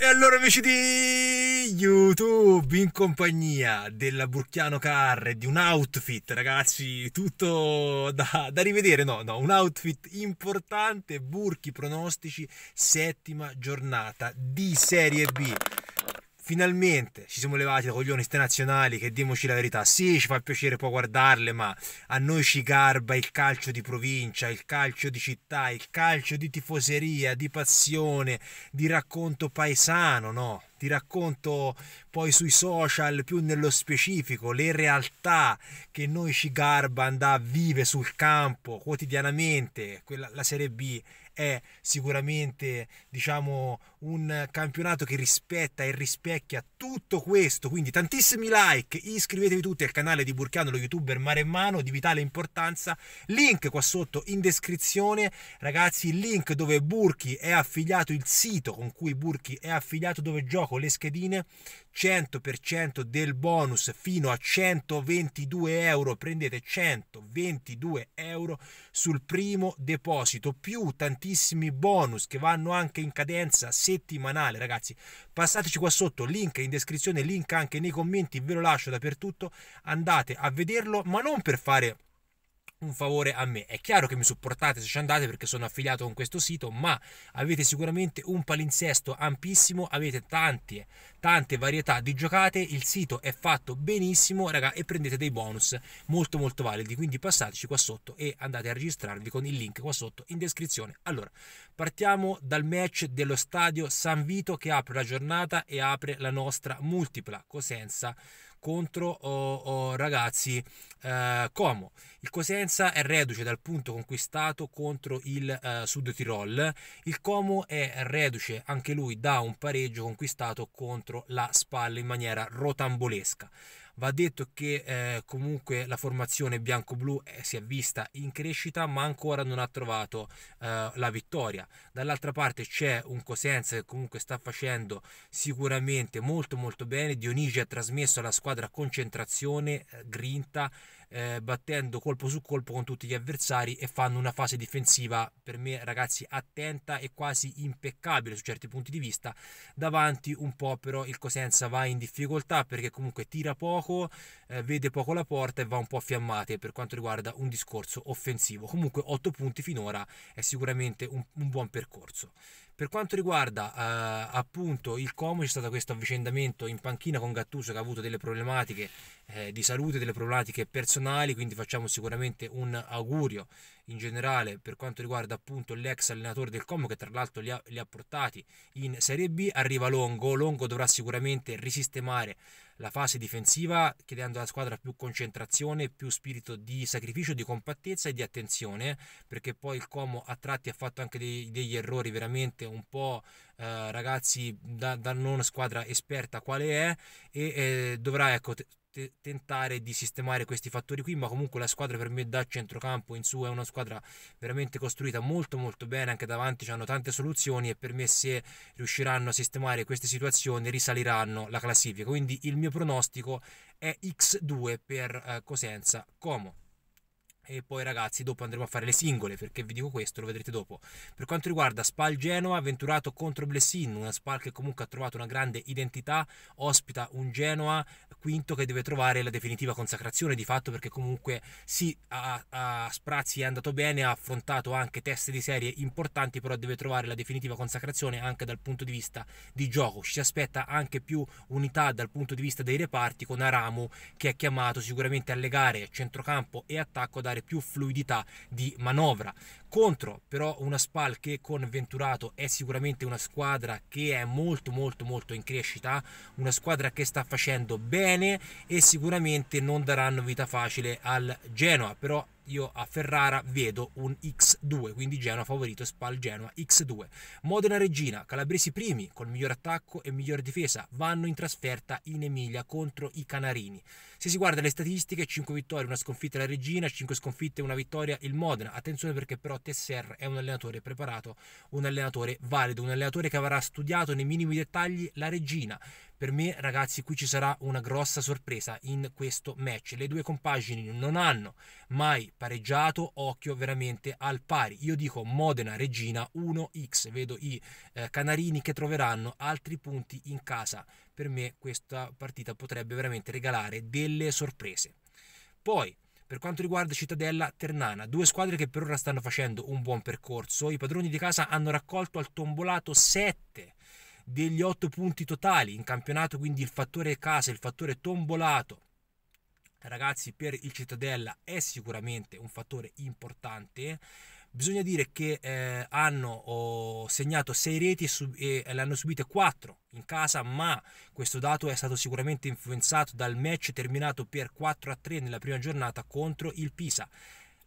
E allora amici di YouTube, in compagnia della Burchiano Car, di un outfit ragazzi, tutto da, da rivedere, no, no, un outfit importante, Burchi pronostici, settima giornata di Serie B finalmente ci siamo levati da coglioni ste nazionali che dimoci la verità, sì ci fa piacere poi guardarle ma a noi ci garba il calcio di provincia, il calcio di città, il calcio di tifoseria, di passione, di racconto paesano, no? Ti racconto poi sui social più nello specifico le realtà che noi ci garba andare a vive sul campo quotidianamente, Quella, la Serie B è sicuramente diciamo un campionato che rispetta e rispecchia tutto questo. Quindi tantissimi like, iscrivetevi tutti al canale di Burchiano, lo youtuber mare mano, di vitale importanza. Link qua sotto in descrizione, ragazzi, il link dove Burchi è affiliato, il sito con cui Burchi è affiliato dove gioco le schedine, 100% del bonus fino a 122 euro. Prendete 122 euro sul primo deposito, più tantissimi bonus che vanno anche in cadenza settimanale, ragazzi. Passateci qua sotto, link in descrizione, link anche nei commenti, ve lo lascio dappertutto. Andate a vederlo, ma non per fare un favore a me. È chiaro che mi supportate se ci andate perché sono affiliato con questo sito, ma avete sicuramente un palinsesto ampissimo, avete tante, tante varietà di giocate, il sito è fatto benissimo, raga, e prendete dei bonus molto molto validi, quindi passateci qua sotto e andate a registrarvi con il link qua sotto in descrizione. Allora, partiamo dal match dello stadio San Vito che apre la giornata e apre la nostra multipla Cosenza contro oh, oh, ragazzi eh, Como. Il Cosenza è reduce dal punto conquistato contro il eh, Sud Tirol, il Como è reduce anche lui da un pareggio conquistato contro la Spalla in maniera rotambolesca. Va detto che eh, comunque la formazione bianco-blu eh, si è vista in crescita ma ancora non ha trovato eh, la vittoria. Dall'altra parte c'è un Cosenza che comunque sta facendo sicuramente molto molto bene, Dionigi ha trasmesso alla squadra concentrazione, eh, grinta, eh, battendo colpo su colpo con tutti gli avversari e fanno una fase difensiva per me ragazzi attenta e quasi impeccabile su certi punti di vista. Davanti un po' però il Cosenza va in difficoltà perché comunque tira poco, eh, vede poco la porta e va un po' a fiammate per quanto riguarda un discorso offensivo. Comunque 8 punti finora è sicuramente un, un buon percorso. Per quanto riguarda eh, appunto il Como c'è stato questo avvicendamento in panchina con Gattuso che ha avuto delle problematiche eh, di salute, delle problematiche personali personali, quindi facciamo sicuramente un augurio in generale per quanto riguarda appunto l'ex allenatore del Como che tra l'altro li ha, li ha portati in Serie B, arriva Longo, Longo dovrà sicuramente risistemare la fase difensiva chiedendo alla squadra più concentrazione, più spirito di sacrificio, di compattezza e di attenzione, perché poi il Como a tratti ha fatto anche dei, degli errori veramente un po' eh, ragazzi da, da, non squadra esperta quale è e eh, dovrà ecco, te- tentare di sistemare questi fattori qui, ma comunque la squadra per me da centrocampo in su è una squadra veramente costruita molto molto bene, anche davanti hanno tante soluzioni e per me se riusciranno a sistemare queste situazioni risaliranno la classifica. Quindi il mio pronostico è X2 per eh, Cosenza Como e poi ragazzi dopo andremo a fare le singole perché vi dico questo, lo vedrete dopo. Per quanto riguarda Spal Genoa, avventurato contro Blessin, una Spal che comunque ha trovato una grande identità, ospita un Genoa quinto che deve trovare la definitiva consacrazione di fatto perché comunque sì a, a Sprazzi è andato bene, ha affrontato anche test di serie importanti, però deve trovare la definitiva consacrazione anche dal punto di vista di gioco. Ci si aspetta anche più unità dal punto di vista dei reparti con Aramu che è chiamato sicuramente a legare centrocampo e attacco a dare più fluidità di manovra. Contro però una Spal che con Venturato è sicuramente una squadra che è molto molto molto in crescita, una squadra che sta facendo bene bene e sicuramente non daranno vita facile al Genoa, però io a Ferrara vedo un X2, quindi Genoa favorito, Spal Genoa X2. Modena Regina, Calabresi primi col miglior attacco e miglior difesa, vanno in trasferta in Emilia contro i Canarini. Se si guarda le statistiche, 5 vittorie, una sconfitta la Regina, 5 sconfitte, una vittoria il Modena. Attenzione perché però Tesser è un allenatore preparato, un allenatore valido, un allenatore che avrà studiato nei minimi dettagli la Regina. Per me, ragazzi, qui ci sarà una grossa sorpresa in questo match. Le due compagini non hanno mai pareggiato, occhio veramente al pari. Io dico Modena Regina 1x, vedo i eh, canarini che troveranno altri punti in casa. Per me questa partita potrebbe veramente regalare delle sorprese. Poi per quanto riguarda Cittadella Ternana, due squadre che per ora stanno facendo un buon percorso, i padroni di casa hanno raccolto al tombolato 7 degli 8 punti totali in campionato, quindi il fattore casa, il fattore tombolato ragazzi per il Cittadella è sicuramente un fattore importante bisogna dire che eh, hanno oh, segnato 6 reti e, sub- e le hanno subite 4 in casa ma questo dato è stato sicuramente influenzato dal match terminato per 4 a 3 nella prima giornata contro il Pisa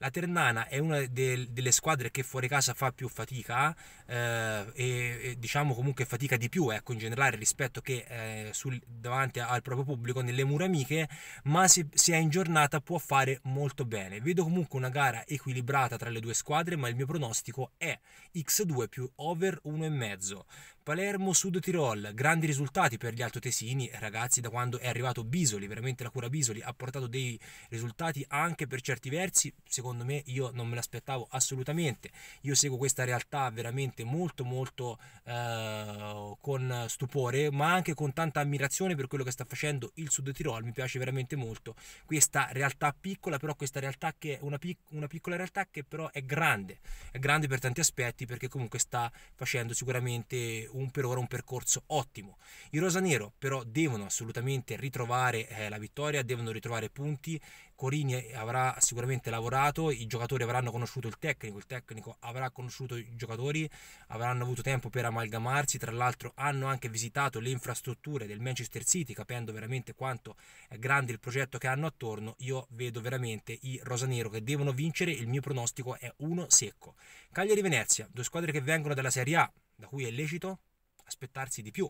la Ternana è una del, delle squadre che fuori casa fa più fatica eh, e, e, diciamo comunque fatica di più ecco, in generale rispetto che eh, sul, davanti al proprio pubblico nelle mura amiche, ma se, se è in giornata può fare molto bene. Vedo comunque una gara equilibrata tra le due squadre, ma il mio pronostico è X2 più over 1,5. Palermo Sud Tirol, grandi risultati per gli altotesini, ragazzi da quando è arrivato Bisoli, veramente la cura Bisoli ha portato dei risultati anche per certi versi, secondo secondo me io non me l'aspettavo assolutamente. Io seguo questa realtà veramente molto molto eh, con stupore, ma anche con tanta ammirazione per quello che sta facendo il Sud Tirol, mi piace veramente molto questa realtà piccola, però questa realtà che è una, pic una piccola realtà che però è grande, è grande per tanti aspetti perché comunque sta facendo sicuramente un, per ora un percorso ottimo. I Rosanero però devono assolutamente ritrovare eh, la vittoria, devono ritrovare punti, Corini avrà sicuramente lavorato fatto, i giocatori avranno conosciuto il tecnico, il tecnico avrà conosciuto i giocatori, avranno avuto tempo per amalgamarsi, tra l'altro hanno anche visitato le infrastrutture del Manchester City, capendo veramente quanto è grande il progetto che hanno attorno, io vedo veramente i rosanero che devono vincere, il mio pronostico è uno secco. Cagliari Venezia, due squadre che vengono dalla Serie A, da cui è lecito aspettarsi di più.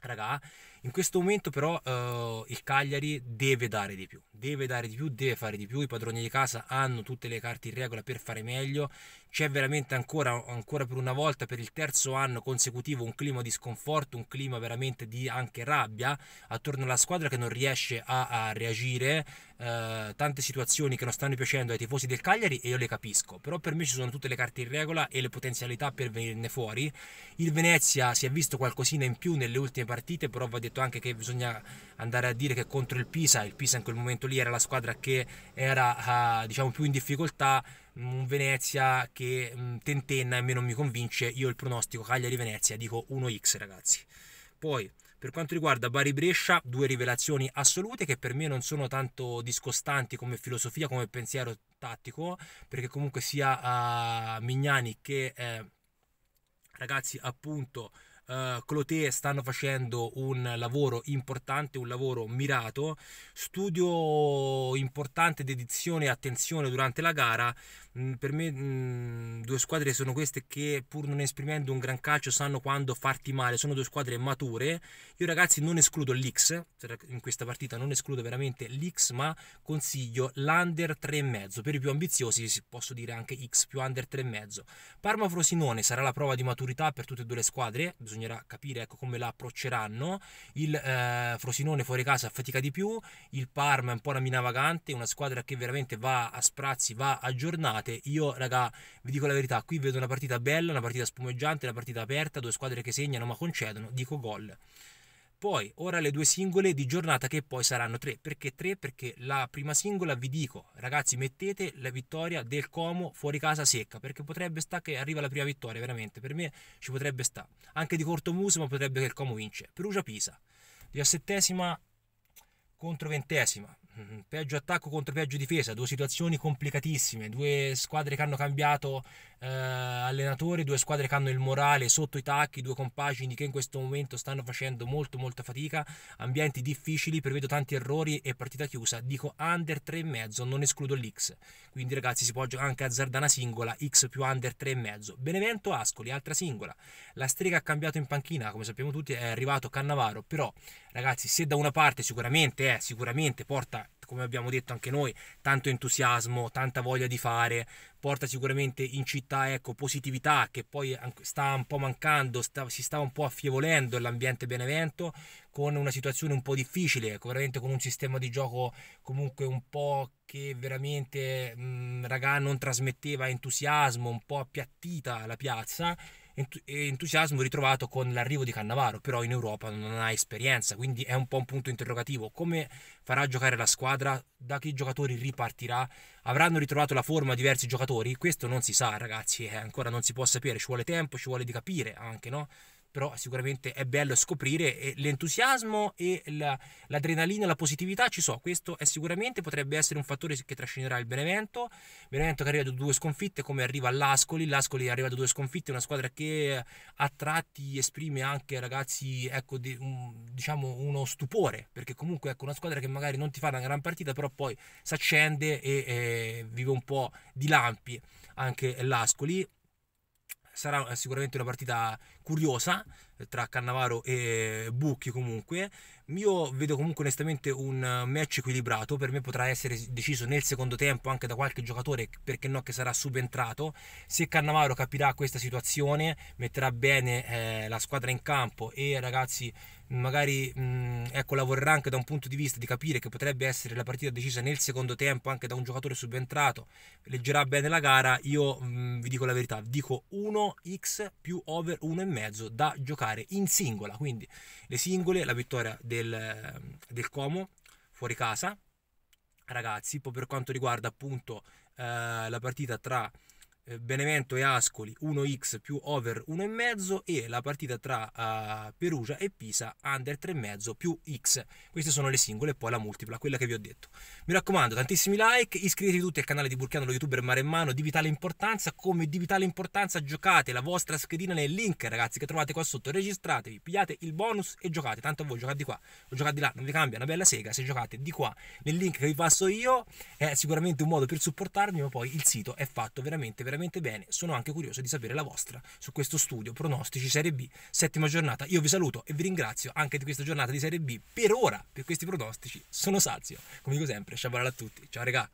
Raga, in questo momento però eh, il Cagliari deve dare di più, deve dare di più, deve fare di più, i padroni di casa hanno tutte le carte in regola per fare meglio, c'è veramente ancora, ancora per una volta, per il terzo anno consecutivo, un clima di sconforto, un clima veramente di anche rabbia attorno alla squadra che non riesce a, a reagire, eh, tante situazioni che non stanno piacendo ai tifosi del Cagliari e io le capisco, però per me ci sono tutte le carte in regola e le potenzialità per venirne fuori. Il Venezia si è visto qualcosina in più nelle ultime partite, però va detto detto anche che bisogna andare a dire che contro il Pisa, il Pisa in quel momento lì era la squadra che era ah, diciamo più in difficoltà, mm, un Venezia che mm, tentenna e me non mi convince, io il pronostico Cagliari-Venezia dico 1x ragazzi. Poi per quanto riguarda Bari Brescia, due rivelazioni assolute che per me non sono tanto discostanti come filosofia, come pensiero tattico, perché comunque sia uh, Mignani che eh, ragazzi appunto uh, eh, Cloté stanno facendo un lavoro importante, un lavoro mirato, studio importante, dedizione e attenzione durante la gara Mm, per me mm, due squadre sono queste che pur non esprimendo un gran calcio sanno quando farti male, sono due squadre mature. Io ragazzi non escludo l'X, cioè, in questa partita non escludo veramente l'X, ma consiglio l'Under 3,5. Per i più ambiziosi posso dire anche X più Under 3,5. Parma Frosinone sarà la prova di maturità per tutte e due le squadre, bisognerà capire ecco, come la approcceranno. Il eh, Frosinone fuori casa fatica di più, il Parma è un po' la mina vagante, una squadra che veramente va a sprazzi, va aggiornata giocate. Io, raga, vi dico la verità, qui vedo una partita bella, una partita spumeggiante, una partita aperta, due squadre che segnano ma concedono, dico gol. Poi, ora le due singole di giornata che poi saranno tre. Perché tre? Perché la prima singola, vi dico, ragazzi, mettete la vittoria del Como fuori casa secca, perché potrebbe sta che arriva la prima vittoria, veramente. Per me ci potrebbe sta. Anche di corto muso, ma potrebbe che il Como vince. Perugia-Pisa, diciassettesima contro ventesima. Mm, peggio attacco contro peggio difesa, due situazioni complicatissime, due squadre che hanno cambiato eh, allenatore, due squadre che hanno il morale sotto i tacchi, due compagini che in questo momento stanno facendo molto molta fatica, ambienti difficili, prevedo tanti errori e partita chiusa, dico under 3,5, non escludo l'X, quindi ragazzi si può giocare anche a Zardana singola, X più under 3,5, Benevento Ascoli, altra singola, la strega ha cambiato in panchina, come sappiamo tutti è arrivato Cannavaro, però ragazzi se da una parte sicuramente, eh, sicuramente porta come abbiamo detto anche noi, tanto entusiasmo, tanta voglia di fare, porta sicuramente in città ecco, positività che poi sta un po' mancando, sta, si sta un po' affievolendo l'ambiente Benevento con una situazione un po' difficile, ecco, veramente con un sistema di gioco comunque un po' che veramente mh, mhmm, ragà non trasmetteva entusiasmo, un po' appiattita la piazza entusiasmo ritrovato con l'arrivo di Cannavaro, però in Europa non ha esperienza, quindi è un po' un punto interrogativo. Come farà a giocare la squadra? Da che giocatori ripartirà? Avranno ritrovato la forma diversi giocatori? Questo non si sa, ragazzi, ancora non si può sapere, ci vuole tempo, ci vuole di capire anche, no? però sicuramente è bello scoprire l'entusiasmo e la, l'adrenalina, la positività ci so, questo è sicuramente potrebbe essere un fattore che trascinerà il Benevento, Benevento che arriva da due sconfitte come arriva l'Ascoli, l'Ascoli è arrivato da due sconfitte, una squadra che a tratti esprime anche ragazzi ecco, di, un, diciamo uno stupore, perché comunque ecco, una squadra che magari non ti fa una gran partita però poi si accende e, e vive un po' di lampi anche l'Ascoli sarà eh, sicuramente una partita curiosa eh, tra Cannavaro e Bucchi comunque io vedo comunque onestamente un match equilibrato, per me potrà essere deciso nel secondo tempo anche da qualche giocatore, perché no, che sarà subentrato. Se Cannavaro capirà questa situazione, metterà bene eh, la squadra in campo e ragazzi magari mh, mm, ecco, lavorerà anche da un punto di vista di capire che potrebbe essere la partita decisa nel secondo tempo anche da un giocatore subentrato, leggerà bene la gara, io mh, mm, vi dico la verità, dico 1x più over 1,5 da giocare in singola, quindi le singole, la vittoria del del, del Como fuori casa. Ragazzi, poi per quanto riguarda appunto eh, la partita tra eh, Benevento e Ascoli 1x più over 1,5 e la partita tra uh, Perugia e Pisa under 3,5 più x. Queste sono le singole e poi la multipla, quella che vi ho detto. Mi raccomando, tantissimi like, iscrivetevi tutti al canale di Burchiano, lo youtuber Mare in Mano, di vitale importanza. Come di vitale importanza giocate la vostra schedina nel link, ragazzi, che trovate qua sotto. Registratevi, pigliate il bonus e giocate. Tanto voi giocate di qua o giocate di là, non vi cambia una bella sega. Se giocate di qua nel link che vi passo io, è sicuramente un modo per supportarmi, ma poi il sito è fatto veramente, veramente veramente bene. Sono anche curioso di sapere la vostra su questo studio pronostici Serie B, settima giornata. Io vi saluto e vi ringrazio anche di questa giornata di Serie B. Per ora, per questi pronostici, sono Sazio. Come dico sempre, ciao a tutti. Ciao regà.